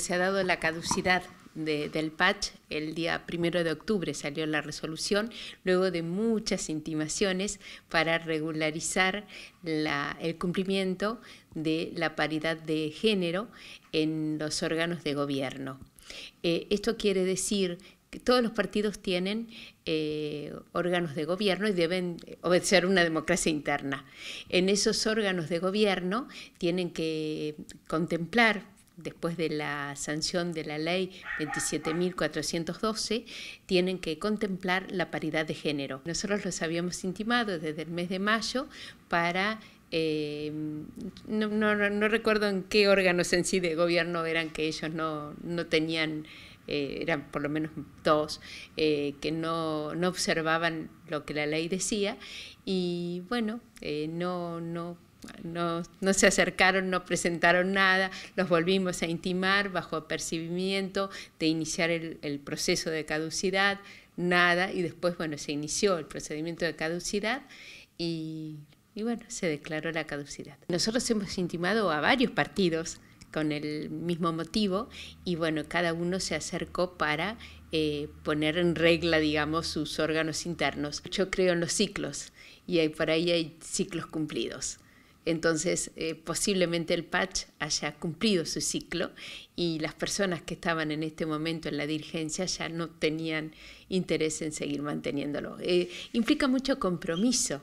Se ha dado la caducidad del patch el día primero de octubre salió la resolución, luego de muchas intimaciones para regularizar el cumplimiento de la paridad de género en los órganos de gobierno. Eh, esto quiere decir que todos los partidos tienen eh, órganos de gobierno y deben obedecer una democracia interna. En esos órganos de gobierno tienen que contemplar después de la sanción de la ley 27.412, tienen que contemplar la paridad de género. Nosotros los habíamos intimado desde el mes de mayo para... Eh, no, no, recuerdo en qué órganos en sí de gobierno eran que ellos no, tenían eh, eran por lo menos dos, eh, que no, no, observaban lo que la ley decía y bueno, no, no no, se acercaron, no presentaron nada, los volvimos a intimar bajo apercibimiento de iniciar el, proceso de caducidad, nada, y después, bueno, se inició el procedimiento de caducidad y, bueno, se declaró la caducidad. Nosotros hemos intimado a varios partidos con el mismo motivo y bueno, cada uno se acercó para eh, poner en regla, digamos, sus órganos internos. Yo creo en los ciclos y hay, por ahí hay ciclos cumplidos. Entonces, eh, posiblemente el patch haya cumplido su ciclo y las personas que estaban en este momento en la dirigencia ya no tenían interés en seguir manteniéndolo. Eh, implica mucho compromiso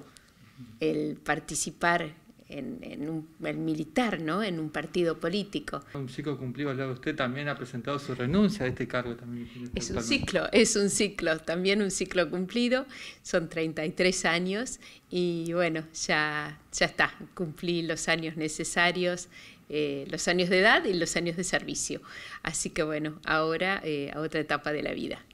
el participar en, un militar, ¿no? En un partido político. Un ciclo cumplido al usted también ha presentado su renuncia a este cargo también. Es un ciclo, es un ciclo, también un ciclo cumplido. Son 33 años y bueno, ya, ya está, cumplí los años necesarios. Eh, los años de edad y los años de servicio. Así que bueno, ahora eh, a otra etapa de la vida.